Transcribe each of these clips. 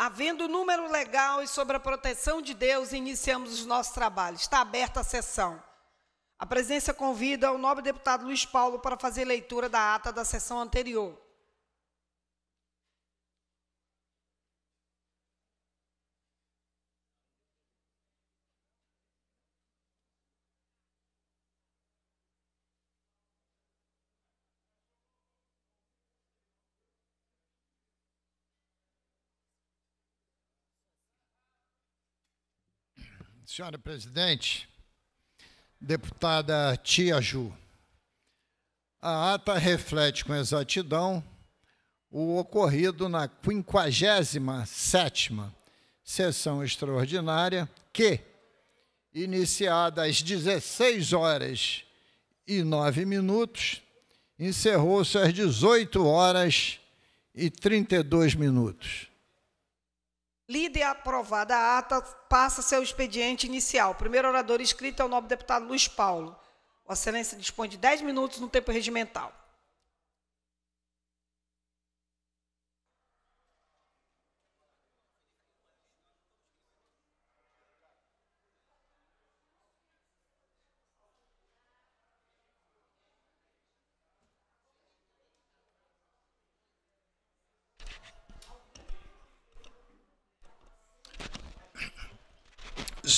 Havendo número legal e sobre a proteção de Deus, iniciamos os nossos trabalhos. Está aberta a sessão. A presença convida o nobre deputado Luiz Paulo para fazer leitura da ata da sessão anterior. senhora presidente, deputada Tia Ju. A ata reflete com exatidão o ocorrido na 57ª sessão extraordinária que, iniciada às 16 horas e 9 minutos, encerrou-se às 18 horas e 32 minutos. Lida e aprovada a ata, passa seu expediente inicial. O primeiro orador escrito é o nobre deputado Luiz Paulo. Vossa Excelência dispõe de 10 minutos no tempo regimental.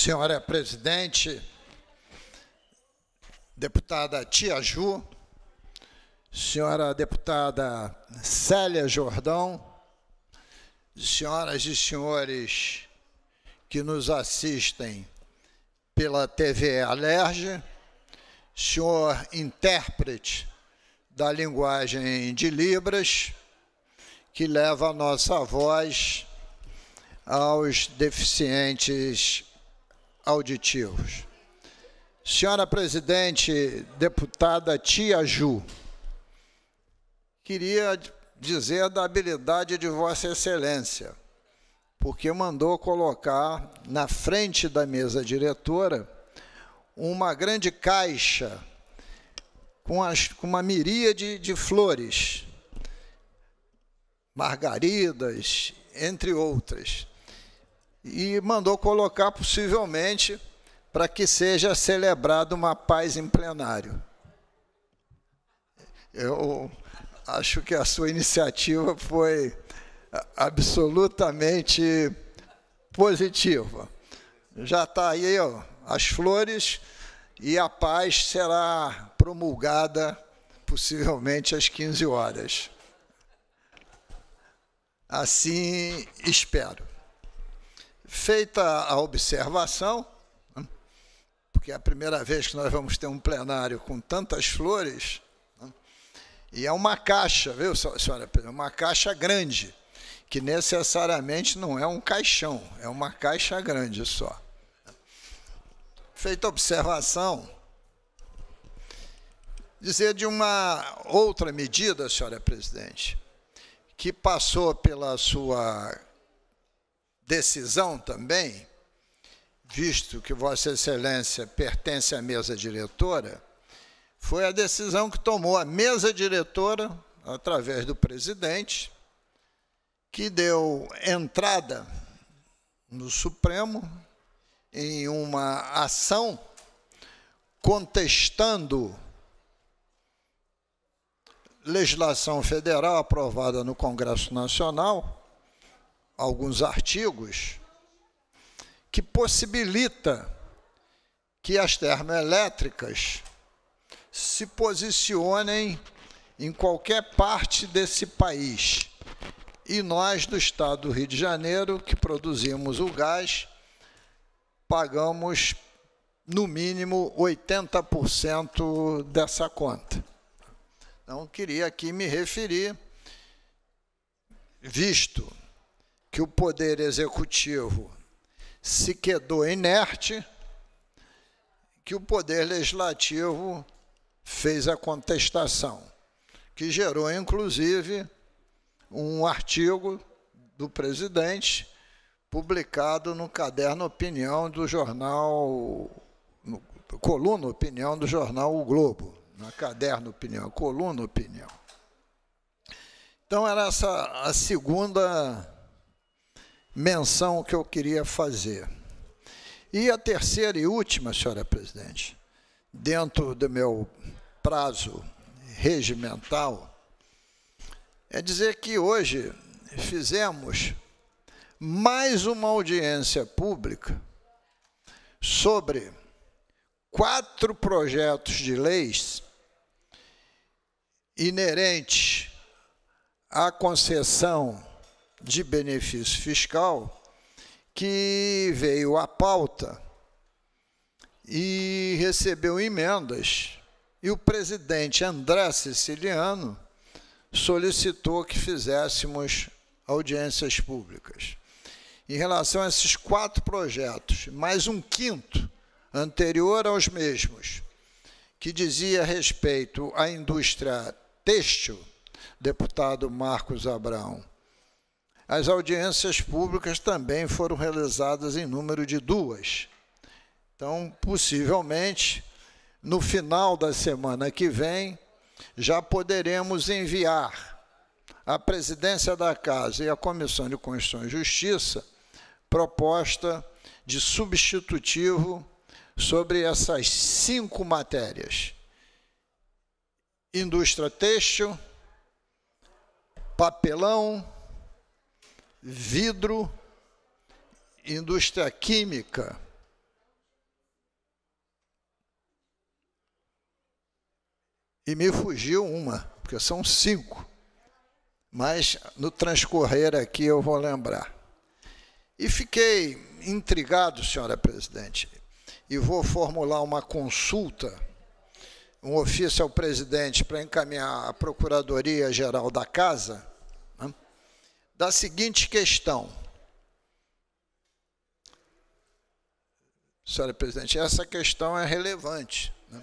senhora presidente, deputada Tia Ju, senhora deputada Célia Jordão, senhoras e senhores que nos assistem pela TV Alerge, senhor intérprete da linguagem de Libras, que leva a nossa voz aos deficientes auditivos. Senhora presidente, deputada Tia Ju, queria dizer da habilidade de Vossa Excelência, porque mandou colocar na frente da mesa diretora uma grande caixa com, as, com uma miríade de flores, margaridas, entre outras e mandou colocar possivelmente para que seja celebrada uma paz em plenário. Eu acho que a sua iniciativa foi absolutamente positiva. Já está aí ó, as flores e a paz será promulgada possivelmente às 15 horas. Assim espero. Feita a observação, né, porque é a primeira vez que nós vamos ter um plenário com tantas flores, né, e é uma caixa, viu, senhora? Uma caixa grande, que necessariamente não é um caixão, é uma caixa grande só. Feita a observação, dizer de uma outra medida, senhora presidente, que passou pela sua decisão também, visto que Vossa Excelência pertence à mesa diretora, foi a decisão que tomou a mesa diretora, através do presidente, que deu entrada no Supremo em uma ação contestando legislação federal aprovada no Congresso Nacional alguns artigos que possibilita que as termoelétricas se posicionem em qualquer parte desse país. E nós, do estado do Rio de Janeiro, que produzimos o gás, pagamos no mínimo 80% dessa conta. Então, queria aqui me referir, visto que o poder executivo se quedou inerte, que o poder legislativo fez a contestação, que gerou inclusive um artigo do presidente publicado no caderno Opinião do jornal no, coluna Opinião do jornal O Globo, na caderno Opinião, coluna Opinião. Então era essa a segunda menção que eu queria fazer. E a terceira e última, senhora presidente, dentro do meu prazo regimental, é dizer que hoje fizemos mais uma audiência pública sobre quatro projetos de leis inerentes à concessão de benefício fiscal que veio à pauta e recebeu emendas. E o presidente André Siciliano solicitou que fizéssemos audiências públicas. Em relação a esses quatro projetos, mais um quinto anterior aos mesmos, que dizia respeito à indústria têxtil, deputado Marcos Abrão, as audiências públicas também foram realizadas em número de duas. Então, possivelmente, no final da semana que vem, já poderemos enviar à presidência da Casa e à Comissão de Constituição e Justiça proposta de substitutivo sobre essas cinco matérias: indústria têxtil, papelão, vidro, indústria química. E me fugiu uma, porque são cinco. Mas no transcorrer aqui eu vou lembrar. E fiquei intrigado, senhora presidente, e vou formular uma consulta, um ofício ao presidente para encaminhar à Procuradoria Geral da Casa da seguinte questão. Senhora presidente, essa questão é relevante. Né?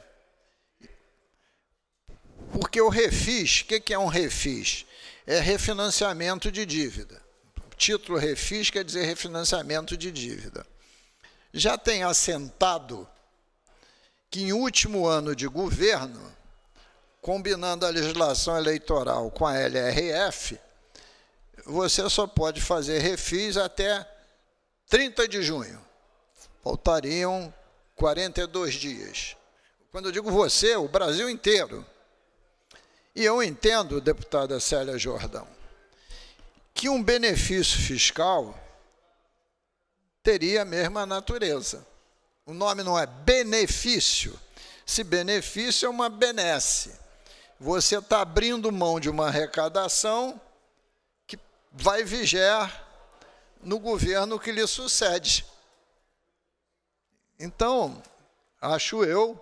Porque o refis, o que é um refis? É refinanciamento de dívida. O título refis quer dizer refinanciamento de dívida. Já tem assentado que, em último ano de governo, combinando a legislação eleitoral com a LRF, você só pode fazer refis até 30 de junho. Faltariam 42 dias. Quando eu digo você, o Brasil inteiro. E eu entendo, deputada Célia Jordão, que um benefício fiscal teria a mesma natureza. O nome não é benefício. Se benefício é uma benesse. Você está abrindo mão de uma arrecadação vai vigiar no governo que lhe sucede. Então, acho eu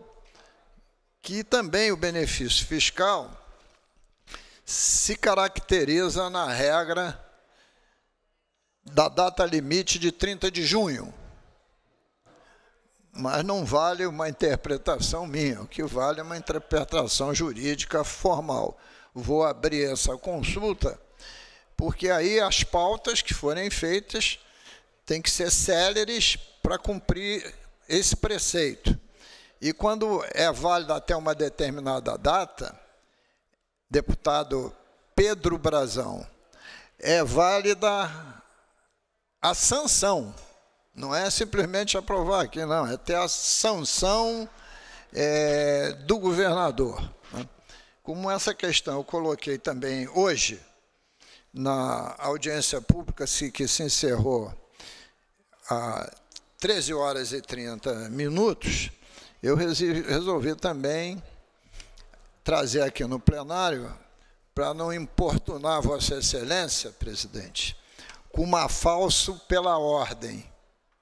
que também o benefício fiscal se caracteriza na regra da data limite de 30 de junho. Mas não vale uma interpretação minha, o que vale é uma interpretação jurídica formal. Vou abrir essa consulta porque aí as pautas que forem feitas têm que ser céleres para cumprir esse preceito. E quando é válido até uma determinada data, deputado Pedro Brazão, é válida a sanção. Não é simplesmente aprovar aqui, não, é até a sanção é, do governador. Né? Como essa questão eu coloquei também hoje, na audiência pública que se encerrou a 13 horas e 30 minutos, eu resolvi também trazer aqui no plenário, para não importunar Vossa Excelência, presidente, com uma falso pela ordem,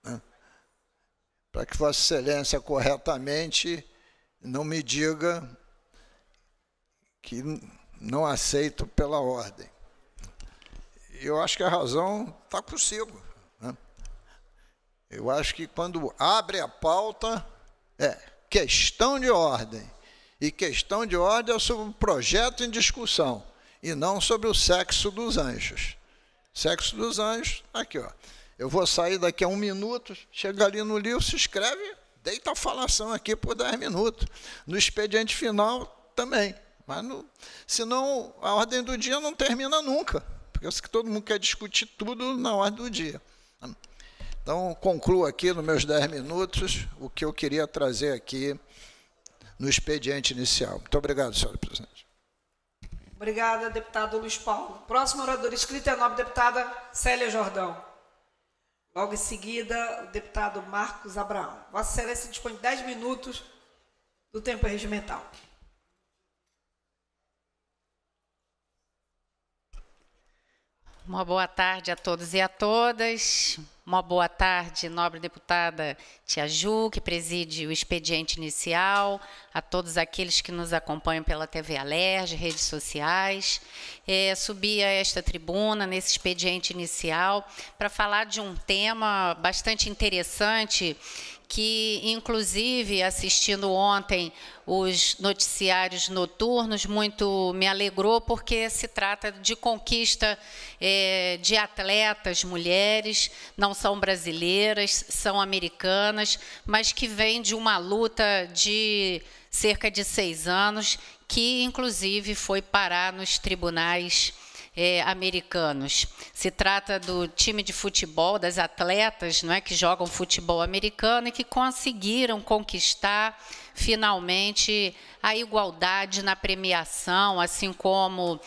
né? para que Vossa Excelência corretamente não me diga que não aceito pela ordem eu acho que a razão está consigo. Né? Eu acho que quando abre a pauta, é questão de ordem. E questão de ordem é sobre o projeto em discussão, e não sobre o sexo dos anjos. Sexo dos anjos, aqui, ó. Eu vou sair daqui a um minuto, chega ali no livro, se escreve, deita a falação aqui por dez minutos. No expediente final também. Mas no, senão a ordem do dia não termina nunca. Eu sei que todo mundo quer discutir tudo na hora do dia. Então, concluo aqui nos meus 10 minutos o que eu queria trazer aqui no expediente inicial. Muito obrigado, senhora presidente. Obrigada, deputado Luiz Paulo. Próximo orador escrito é a nobre deputada Célia Jordão. Logo em seguida, o deputado Marcos Abraão. Vossa Excelência dispõe de 10 minutos do tempo regimental. Uma boa tarde a todos e a todas. Uma boa tarde, nobre deputada Tia Ju, que preside o expediente inicial, a todos aqueles que nos acompanham pela TV Alerj, redes sociais. É, subi a esta tribuna, nesse expediente inicial, para falar de um tema bastante interessante que inclusive assistindo ontem os noticiários noturnos, muito me alegrou, porque se trata de conquista é, de atletas, mulheres, não são brasileiras, são americanas, mas que vêm de uma luta de cerca de seis anos, que inclusive foi parar nos tribunais é, americanos. Se trata do time de futebol, das atletas não é, que jogam futebol americano e que conseguiram conquistar finalmente a igualdade na premiação, assim como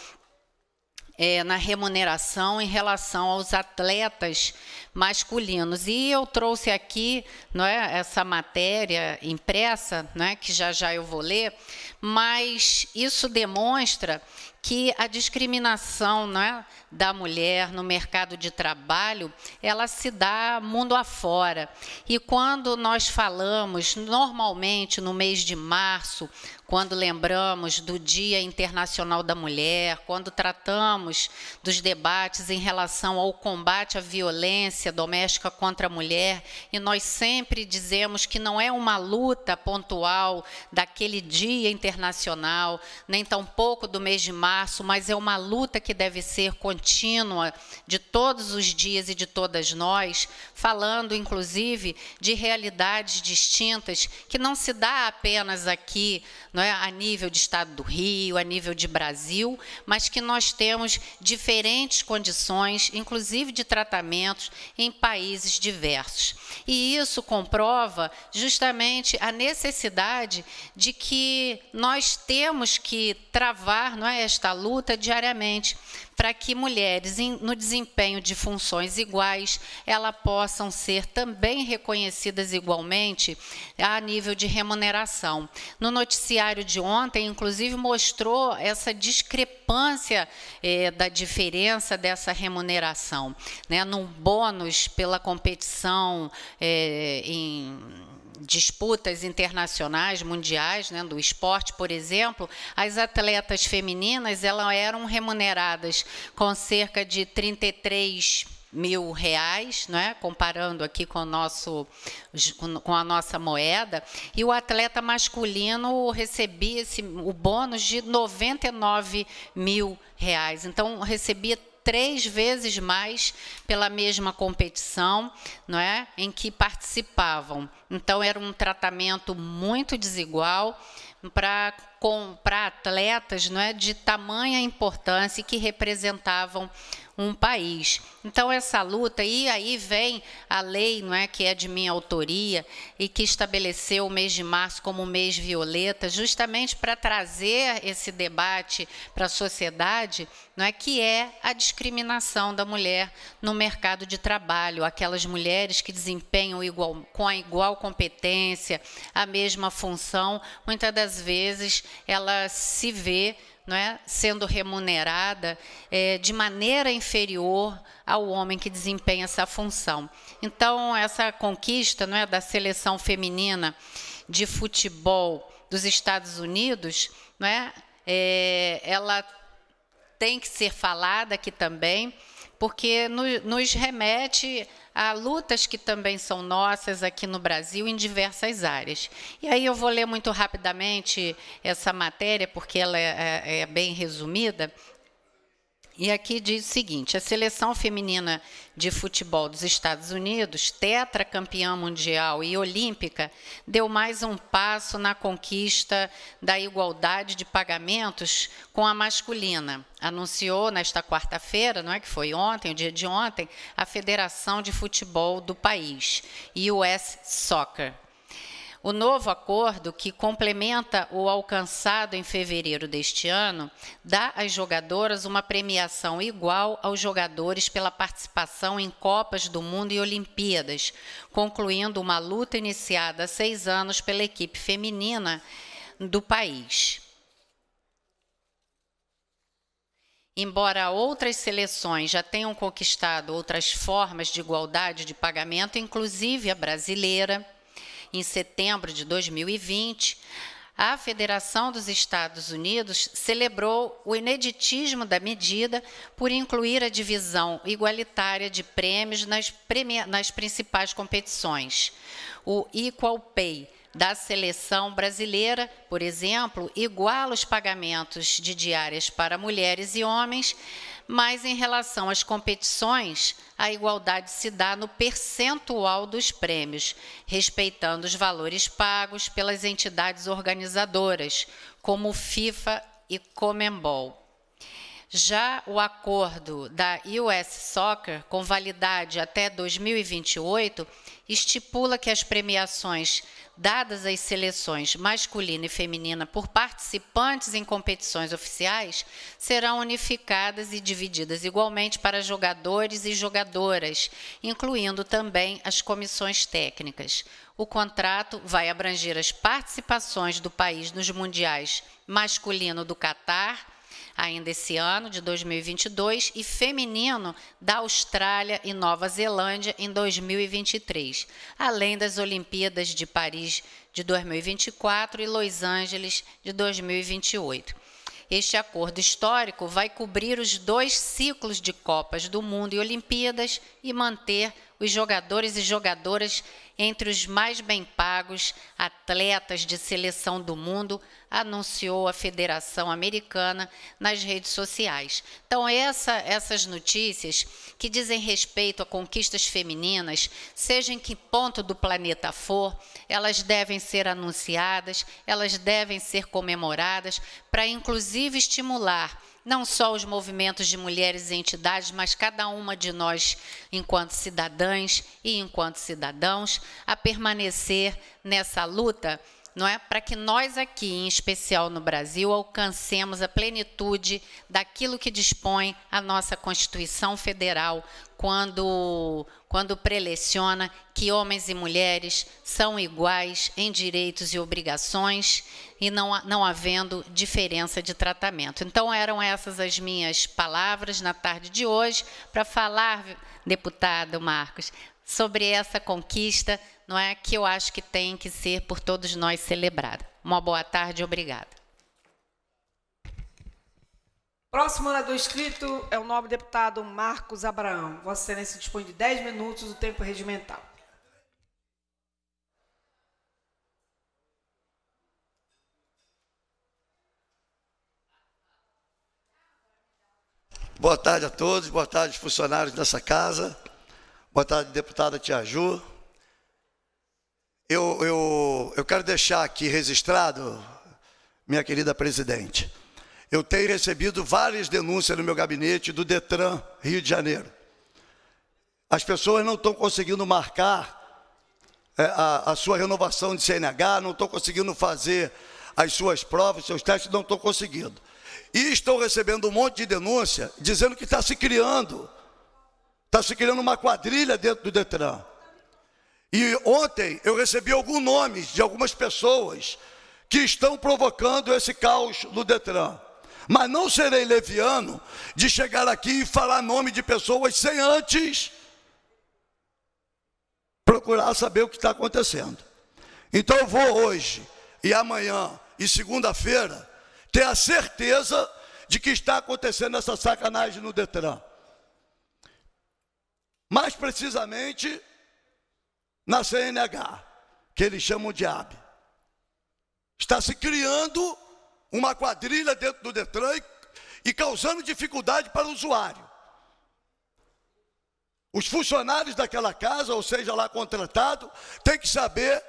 é, na remuneração em relação aos atletas masculinos. E eu trouxe aqui não é, essa matéria impressa, é, que já já eu vou ler, mas isso demonstra que a discriminação né, da mulher no mercado de trabalho, ela se dá mundo afora. E quando nós falamos, normalmente no mês de março, quando lembramos do Dia Internacional da Mulher, quando tratamos dos debates em relação ao combate à violência doméstica contra a mulher, e nós sempre dizemos que não é uma luta pontual daquele Dia Internacional, nem tampouco do mês de março, mas é uma luta que deve ser contínua de todos os dias e de todas nós, falando inclusive de realidades distintas que não se dá apenas aqui, não é, a nível de estado do Rio, a nível de Brasil, mas que nós temos diferentes condições, inclusive de tratamentos em países diversos. E isso comprova justamente a necessidade de que nós temos que travar não é, esta esta luta diariamente para que mulheres em, no desempenho de funções iguais, elas possam ser também reconhecidas igualmente a nível de remuneração. No noticiário de ontem, inclusive, mostrou essa discrepância eh, da diferença dessa remuneração. Né? Num bônus pela competição eh, em disputas internacionais, mundiais, né, do esporte, por exemplo, as atletas femininas elas eram remuneradas com cerca de 33 mil reais, né, comparando aqui com, nosso, com a nossa moeda, e o atleta masculino recebia esse, o bônus de 99 mil reais. Então recebia três vezes mais pela mesma competição, não é? Em que participavam. Então era um tratamento muito desigual para atletas, não é, de tamanha importância que representavam um país. Então essa luta e aí vem a lei, não é, que é de minha autoria e que estabeleceu o mês de março como o mês violeta, justamente para trazer esse debate para a sociedade, não é que é a discriminação da mulher no mercado de trabalho, aquelas mulheres que desempenham igual, com a igual competência, a mesma função, muitas das vezes ela se vê não é, sendo remunerada é, de maneira inferior ao homem que desempenha essa função. Então, essa conquista não é, da seleção feminina de futebol dos Estados Unidos, não é, é ela tem que ser falada aqui também, porque no, nos remete Há lutas que também são nossas aqui no Brasil em diversas áreas. E aí eu vou ler muito rapidamente essa matéria, porque ela é, é, é bem resumida, e aqui diz o seguinte: a seleção feminina de futebol dos Estados Unidos, tetracampeã mundial e olímpica, deu mais um passo na conquista da igualdade de pagamentos com a masculina. Anunciou nesta quarta-feira, não é que foi ontem, o dia de ontem, a Federação de Futebol do país, US Soccer. O novo acordo, que complementa o alcançado em fevereiro deste ano, dá às jogadoras uma premiação igual aos jogadores pela participação em Copas do Mundo e Olimpíadas, concluindo uma luta iniciada há seis anos pela equipe feminina do país. Embora outras seleções já tenham conquistado outras formas de igualdade de pagamento, inclusive a brasileira, em setembro de 2020, a Federação dos Estados Unidos celebrou o ineditismo da medida por incluir a divisão igualitária de prêmios nas, nas principais competições. O Equal Pay da seleção brasileira, por exemplo, iguala os pagamentos de diárias para mulheres e homens, mas em relação às competições, a igualdade se dá no percentual dos prêmios, respeitando os valores pagos pelas entidades organizadoras, como FIFA e Comembol. Já o acordo da US Soccer, com validade até 2028, estipula que as premiações dadas às seleções masculina e feminina por participantes em competições oficiais serão unificadas e divididas igualmente para jogadores e jogadoras, incluindo também as comissões técnicas. O contrato vai abranger as participações do país nos mundiais masculino do Catar ainda esse ano, de 2022, e feminino da Austrália e Nova Zelândia em 2023, além das Olimpíadas de Paris de 2024 e Los Angeles de 2028. Este acordo histórico vai cobrir os dois ciclos de Copas do Mundo e Olimpíadas e manter os jogadores e jogadoras entre os mais bem pagos atletas de seleção do mundo, anunciou a Federação Americana nas redes sociais. Então, essa, essas notícias que dizem respeito a conquistas femininas, seja em que ponto do planeta for, elas devem ser anunciadas, elas devem ser comemoradas, para inclusive estimular não só os movimentos de mulheres e entidades, mas cada uma de nós, enquanto cidadãs e enquanto cidadãos, a permanecer nessa luta não é? Para que nós aqui, em especial no Brasil, alcancemos a plenitude daquilo que dispõe a nossa Constituição Federal quando quando preleciona que homens e mulheres são iguais em direitos e obrigações e não não havendo diferença de tratamento. Então eram essas as minhas palavras na tarde de hoje para falar deputado Marcos sobre essa conquista não é que eu acho que tem que ser por todos nós celebrada. Uma boa tarde, obrigada. Próximo orador inscrito é o nobre deputado Marcos Abraão. Vossa Excelência dispõe de 10 minutos do tempo regimental. Boa tarde a todos, boa tarde, funcionários dessa casa, boa tarde, deputada Tia Ju, eu, eu, eu quero deixar aqui registrado, minha querida presidente, eu tenho recebido várias denúncias no meu gabinete do Detran Rio de Janeiro. As pessoas não estão conseguindo marcar é, a, a, sua renovação de CNH, não estão conseguindo fazer as suas provas, seus testes, não estão conseguindo. E estão recebendo um monte de denúncia dizendo que está se criando, está se criando uma quadrilha dentro do Detran. E ontem eu recebi alguns nomes de algumas pessoas que estão provocando esse caos no Detran. Mas não serei leviano de chegar aqui e falar nome de pessoas sem antes procurar saber o que está acontecendo. Então eu vou hoje e amanhã e segunda-feira ter a certeza de que está acontecendo essa sacanagem no Detran. Mais precisamente, na CNH, que eles chamam de AB. Está se criando uma quadrilha dentro do Detran e causando dificuldade para o usuário. Os funcionários daquela casa, ou seja, lá contratado, têm que saber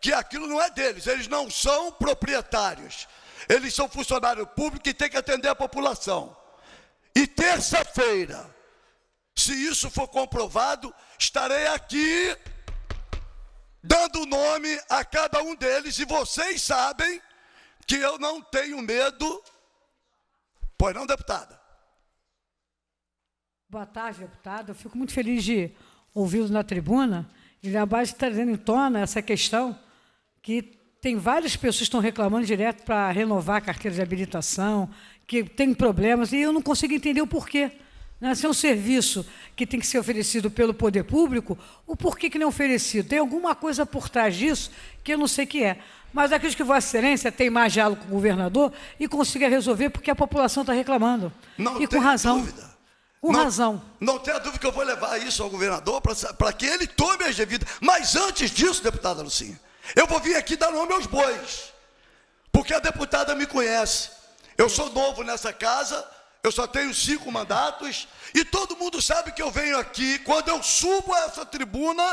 que aquilo não é deles, eles não são proprietários. Eles são funcionário público e têm que atender a população. E terça-feira, se isso for comprovado, estarei aqui dando nome a cada um deles, e vocês sabem que eu não tenho medo, pois não, deputada? Boa tarde, deputado. Eu fico muito feliz de ouvi-lo na tribuna. Ele abaixo está trazendo em tona essa questão que tem várias pessoas que estão reclamando direto para renovar a carteira de habilitação, que tem problemas, e eu não consigo entender o porquê. Né? Se é um serviço que tem que ser oferecido pelo poder público, o porquê que não é oferecido? Tem alguma coisa por trás disso que eu não sei que é. Mas acredito que Vossa Excelência tem mais diálogo com o governador e consiga resolver, porque a população está reclamando. Não e com razão. Dúvida. Com não, razão. Não tenha dúvida que eu vou levar isso ao governador para que ele tome as devidas. Mas antes disso, deputada Lucinha, eu vou vir aqui dar nome aos bois. Porque a deputada me conhece. Eu sou novo nessa casa, eu só tenho cinco mandatos, e todo mundo sabe que eu venho aqui, quando eu subo a essa tribuna,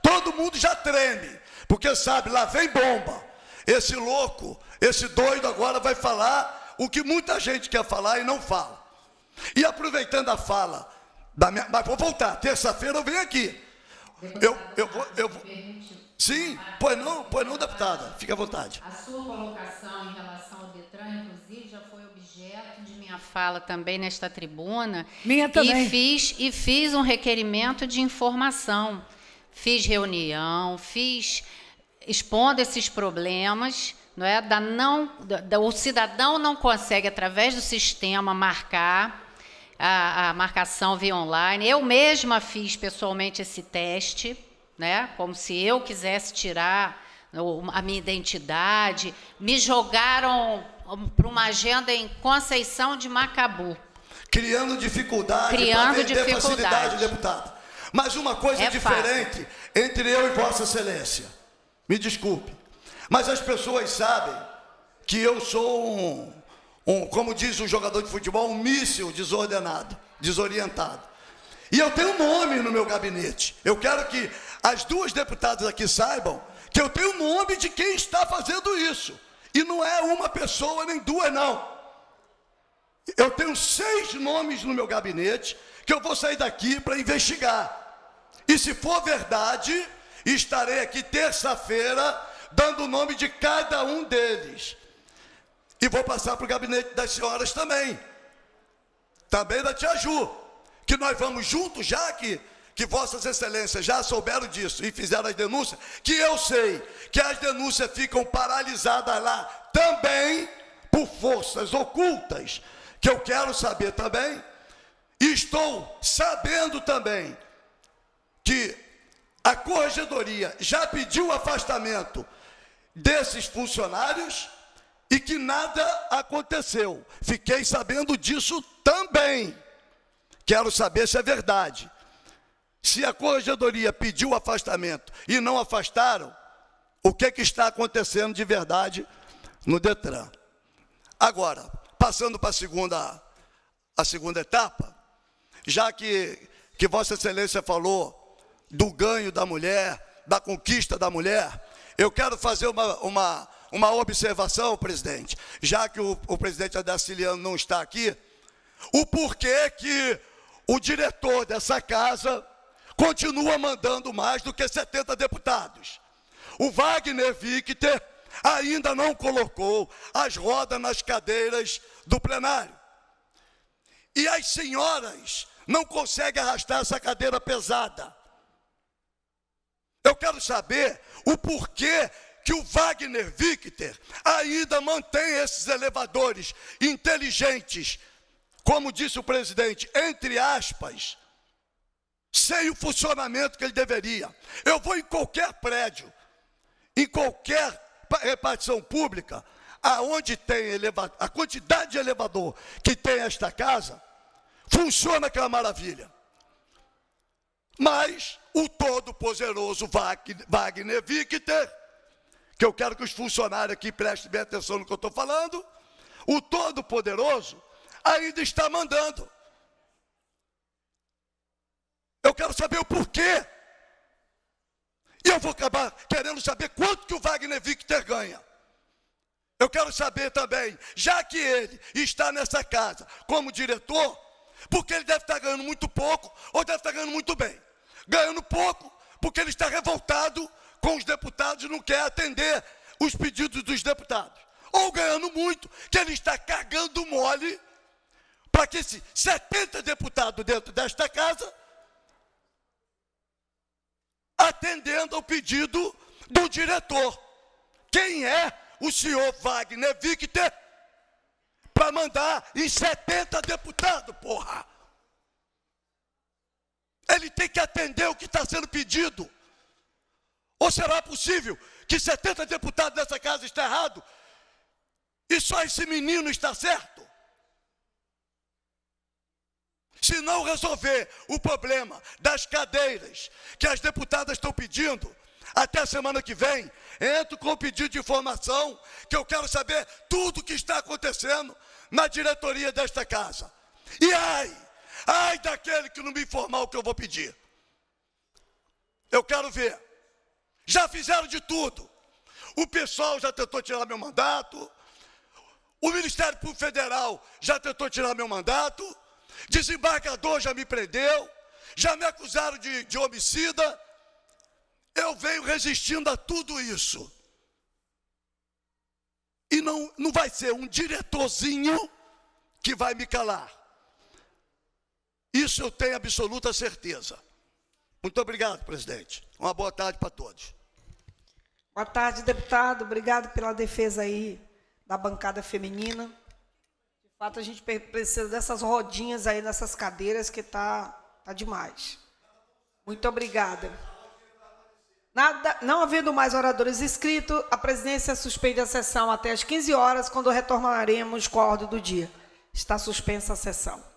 todo mundo já treme, porque sabe, lá vem bomba. Esse louco, esse doido agora vai falar o que muita gente quer falar e não fala. E aproveitando a fala da minha. Mas vou voltar, terça-feira eu venho aqui. Eu, eu vou. Eu vou sim, pois não, pois não, deputada, fique à vontade. A sua colocação em relação ao Detran, inclusive, já foi objeto de minha fala também nesta tribuna. Minha também. E fiz, e fiz um requerimento de informação. Fiz reunião, fiz expondo esses problemas. Não é? da não, da, o cidadão não consegue, através do sistema, marcar a, a, marcação via online. Eu mesma fiz pessoalmente esse teste, né? Como se eu quisesse tirar a minha identidade. Me jogaram para uma agenda em Conceição de Macabu. Criando dificuldade Criando dificuldade. facilidade, deputado. Mas uma coisa é, é diferente entre eu e Vossa Excelência. Me desculpe. Mas as pessoas sabem que eu sou um, um como diz o jogador de futebol, um míssil desordenado, desorientado. E eu tenho um nome no meu gabinete. Eu quero que as duas deputadas aqui saibam que eu tenho o nome de quem está fazendo isso. E não é uma pessoa nem duas, não. Eu tenho seis nomes no meu gabinete que eu vou sair daqui para investigar. E se for verdade, estarei aqui terça-feira dando o nome de cada um deles. E vou passar para o gabinete das senhoras também. Também da tia Ju. Que nós vamos juntos já que que vossas excelências já souberam disso e fizeram as denúncias, que eu sei que as denúncias ficam paralisadas lá também por forças ocultas, que eu quero saber também, estou sabendo também que a corregedoria já pediu o afastamento desses funcionários e que nada aconteceu. Fiquei sabendo disso também. Quero saber se é verdade. Se a corregedoria pediu afastamento e não afastaram, o que, é que está acontecendo de verdade no Detran? Agora, passando para a segunda, a segunda etapa, já que, que Vossa Excelência falou do ganho da mulher, da conquista da mulher, eu quero fazer uma, uma, uma observação, presidente, já que o, o presidente Adaciliano não está aqui, o porquê que o diretor dessa casa continua mandando mais do que 70 deputados. O Wagner Victor ainda não colocou as rodas nas cadeiras do plenário. E as senhoras não conseguem arrastar essa cadeira pesada. Eu quero saber o porquê que o Wagner Victor ainda mantém esses elevadores inteligentes, como disse o presidente, entre aspas, sem o funcionamento que ele deveria. Eu vou em qualquer prédio, em qualquer repartição eh, pública, aonde tem elevador, a quantidade de elevador que tem esta casa, funciona aquela maravilha. Mas o todo poderoso Wagner Victor, que eu quero que os funcionários aqui prestem bem atenção no que eu estou falando, o todo poderoso ainda está mandando. Eu quero saber o porquê. E eu vou acabar querendo saber quanto que o Wagner Victor ganha. Eu quero saber também, já que ele está nessa casa como diretor, porque ele deve estar ganhando muito pouco ou deve estar ganhando muito bem. Ganhando pouco, porque ele está revoltado com os deputados e não quer atender os pedidos dos deputados. Ou ganhando muito, que ele está cagando mole para que esses 70 deputados dentro desta casa atendendo ao pedido do diretor. Quem é o senhor Wagner Victor para mandar em 70 deputados, porra? Ele tem que atender o que está sendo pedido. Ou será possível que 70 deputados nessa casa estejam errados e só esse menino está certo? Se não resolver o problema das cadeiras que as deputadas estão pedindo, até a semana que vem, entro com o pedido de informação, que eu quero saber tudo o que está acontecendo na diretoria desta casa. E ai, ai daquele que não me informar o que eu vou pedir. Eu quero ver. Já fizeram de tudo. O pessoal já tentou tirar meu mandato. O Ministério Público Federal já tentou tirar meu mandato. Desembargador já me prendeu, já me acusaram de, de homicida. Eu venho resistindo a tudo isso. E não, não vai ser um diretorzinho que vai me calar. Isso eu tenho absoluta certeza. Muito obrigado, presidente. Uma boa tarde para todos. Boa tarde, deputado. Obrigado pela defesa aí da bancada feminina fato, a gente precisa dessas rodinhas aí, dessas cadeiras, que tá, tá demais. Muito obrigada. Nada, não havendo mais oradores inscritos, a presidência suspende a sessão até às 15 horas, quando retornaremos com a ordem do dia. Está suspensa a sessão.